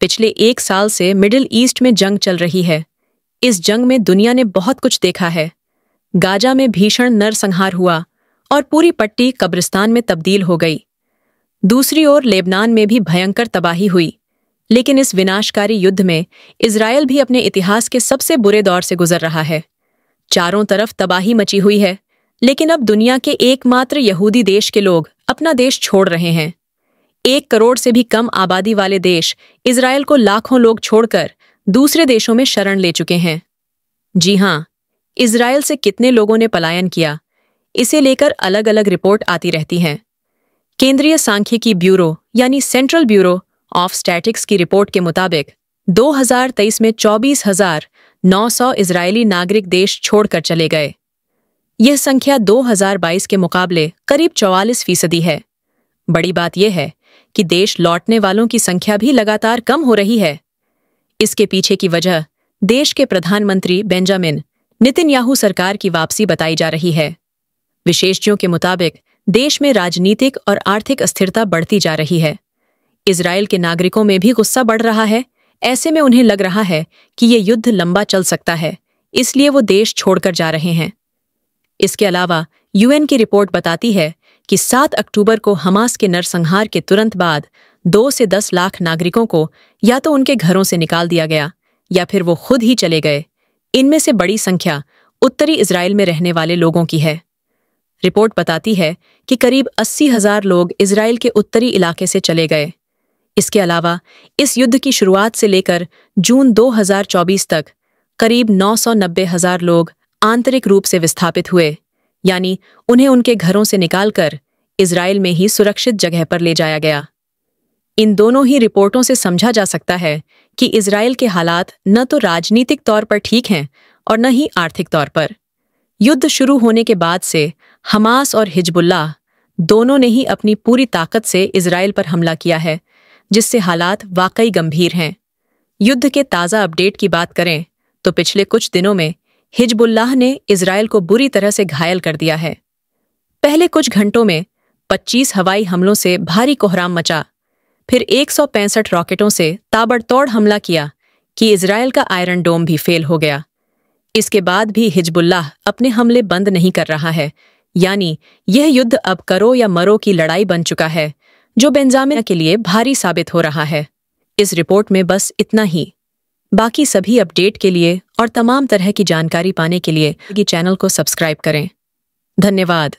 पिछले एक साल से मिडिल ईस्ट में जंग चल रही है इस जंग में दुनिया ने बहुत कुछ देखा है गाजा में भीषण नरसंहार हुआ और पूरी पट्टी कब्रिस्तान में तब्दील हो गई दूसरी ओर लेबनान में भी भयंकर तबाही हुई लेकिन इस विनाशकारी युद्ध में इसराइल भी अपने इतिहास के सबसे बुरे दौर से गुजर रहा है चारों तरफ तबाही मची हुई है लेकिन अब दुनिया के एकमात्र यहूदी देश के लोग अपना देश छोड़ रहे हैं एक करोड़ से भी कम आबादी वाले देश इसराइल को लाखों लोग छोड़कर दूसरे देशों में शरण ले चुके हैं जी हां इसराइल से कितने लोगों ने पलायन किया इसे लेकर अलग अलग रिपोर्ट आती रहती हैं केंद्रीय सांख्यिकी ब्यूरो यानी सेंट्रल ब्यूरो ऑफ स्टैटिक्स की रिपोर्ट के मुताबिक 2023 में चौबीस हजार नौ सौ इसराइली नागरिक देश छोड़कर चले गए यह संख्या 2022 के मुकाबले करीब 44 फीसदी है बड़ी बात यह है कि देश लौटने वालों की संख्या भी लगातार कम हो रही है इसके पीछे की वजह देश के प्रधानमंत्री बेंजामिन नितिनयाहू सरकार की वापसी बताई जा रही है विशेषज्ञों के मुताबिक देश में राजनीतिक और आर्थिक अस्थिरता बढ़ती जा रही है इसराइल के नागरिकों में भी गुस्सा बढ़ रहा है ऐसे में उन्हें लग रहा है कि ये युद्ध लंबा चल सकता है इसलिए वो देश छोड़कर जा रहे हैं इसके अलावा यूएन की रिपोर्ट बताती है कि 7 अक्टूबर को हमास के नरसंहार के तुरंत बाद दो से दस लाख नागरिकों को या तो उनके घरों से निकाल दिया गया या फिर वो खुद ही चले गए इनमें से बड़ी संख्या उत्तरी इसराइल में रहने वाले लोगों की है रिपोर्ट बताती है कि करीब अस्सी हजार लोग इसराइल के उत्तरी इलाके से चले गए इसके अलावा इस युद्ध की शुरुआत से लेकर जून 2024 तक करीब नौ हजार लोग आंतरिक रूप से विस्थापित हुए यानी उन्हें उनके घरों से निकालकर इसराइल में ही सुरक्षित जगह पर ले जाया गया इन दोनों ही रिपोर्टों से समझा जा सकता है कि इसराइल के हालात न तो राजनीतिक तौर पर ठीक हैं और न ही आर्थिक तौर पर युद्ध शुरू होने के बाद से हमास और हिजबुल्ला दोनों ने ही अपनी पूरी ताकत से इसराइल पर हमला किया है जिससे हालात वाकई गंभीर हैं युद्ध के ताज़ा अपडेट की बात करें तो पिछले कुछ दिनों में हिजबुल्लाह ने इसराइल को बुरी तरह से घायल कर दिया है पहले कुछ घंटों में 25 हवाई हमलों से भारी कोहराम मचा फिर एक रॉकेटों से ताबड़तोड़ हमला किया कि इसराइल का आयरन डोम भी फेल हो गया इसके बाद भी हिजबुल्लाह अपने हमले बंद नहीं कर रहा है यानी यह युद्ध अब करो या मरो की लड़ाई बन चुका है जो बेंजामिन के लिए भारी साबित हो रहा है इस रिपोर्ट में बस इतना ही बाकी सभी अपडेट के लिए और तमाम तरह की जानकारी पाने के लिए चैनल को सब्सक्राइब करें धन्यवाद